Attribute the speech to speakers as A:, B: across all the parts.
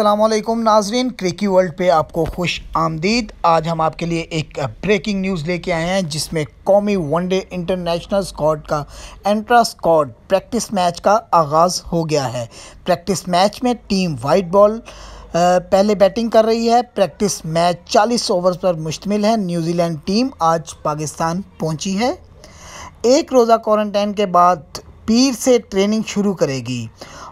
A: अल्लाम नाजरीन क्रिकी वर्ल्ड पे आपको खुश आमदीद आज हम आपके लिए एक ब्रेकिंग न्यूज़ लेके आए हैं जिसमें कौमी वनडे इंटरनेशनल स्कॉड का एंट्रा स्कॉड प्रैक्टिस मैच का आगाज़ हो गया है प्रैक्टिस मैच में टीम वाइट बॉल पहले बैटिंग कर रही है प्रैक्टिस मैच 40 ओवर्स पर मुश्तमिल है न्यूजीलैंड टीम आज पाकिस्तान पहुंची है एक रोज़ा क्वारंटाइन के बाद पीर से ट्रेनिंग शुरू करेगी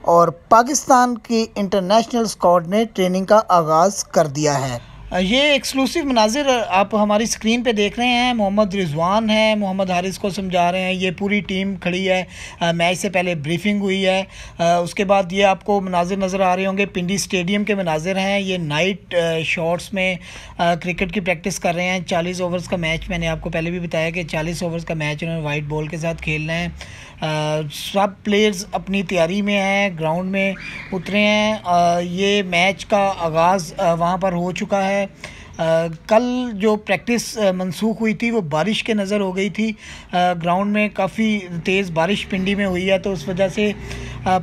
A: और पाकिस्तान की इंटरनेशनल स्कॉड ने ट्रेनिंग का आगाज़ कर दिया है ये एक्सक्लूसिव मनाजिर आप हमारी स्क्रीन पे देख रहे हैं मोहम्मद रिजवान हैं मोहम्मद हारिस को समझा रहे हैं ये पूरी टीम खड़ी है मैच से पहले ब्रीफिंग हुई है उसके बाद ये आपको मनाजिर नज़र आ रहे होंगे पिंडी स्टेडियम के मनाजिर हैं ये नाइट शॉट्स में क्रिकेट की प्रैक्टिस कर रहे हैं चालीस ओवर्स का मैच मैंने आपको पहले भी बताया कि चालीस ओवर्स का मैच उन्होंने वाइट बॉल के साथ खेल रहे हैं सब प्लेयर्स अपनी तैयारी में हैं ग्राउंड में उतरे हैं ये मैच का आगाज़ वहाँ पर हो चुका है है आ, कल जो प्रैक्टिस मनसूख हुई थी वो बारिश के नज़र हो गई थी ग्राउंड में काफ़ी तेज़ बारिश पिंडी में हुई है तो उस वजह से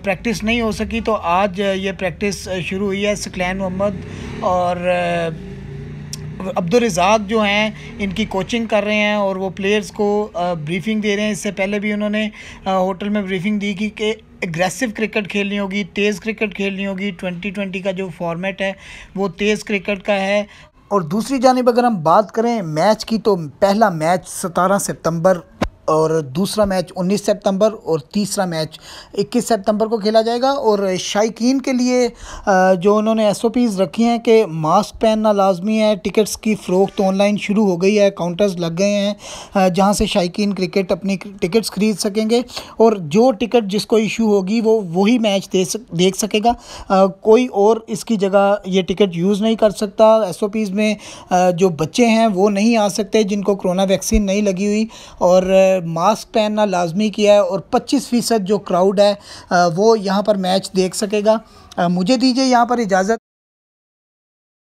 A: प्रैक्टिस नहीं हो सकी तो आज ये प्रैक्टिस शुरू हुई है सकलैन मोहम्मद और अब्दुल रज़ाक जो हैं इनकी कोचिंग कर रहे हैं और वो प्लेयर्स को ब्रीफिंग दे रहे हैं इससे पहले भी उन्होंने होटल में ब्रीफिंग दी कि, के एग्रेसिव क्रिकेट खेलनी होगी तेज़ क्रिकेट खेलनी होगी ट्वेंटी ट्वेंटी का जो फॉर्मेट है वो तेज़ क्रिकेट का है और दूसरी जानब अगर हम बात करें मैच की तो पहला मैच सतारह सितंबर और दूसरा मैच 19 सितंबर और तीसरा मैच 21 सितंबर को खेला जाएगा और शायकीन के लिए जो उन्होंने एस रखी हैं कि मास्क पहनना लाजमी है टिकट्स की फ़रोख्त ऑनलाइन शुरू हो गई है काउंटर्स लग गए हैं जहाँ से शायक क्रिकेट अपनी टिकट्स ख़रीद सकेंगे और जो टिकट जिसको इशू होगी वो वही मैच दे सक, देख सकेगा आ, कोई और इसकी जगह ये टिकट यूज़ नहीं कर सकता एस में आ, जो बच्चे हैं वो नहीं आ सकते जिनको कोरोना वैक्सीन नहीं लगी हुई और मास्क पहनना लाजमी किया है और पच्चीस फ़ीसद जो क्राउड है वो यहाँ पर मैच देख सकेगा मुझे दीजिए यहाँ पर इजाज़त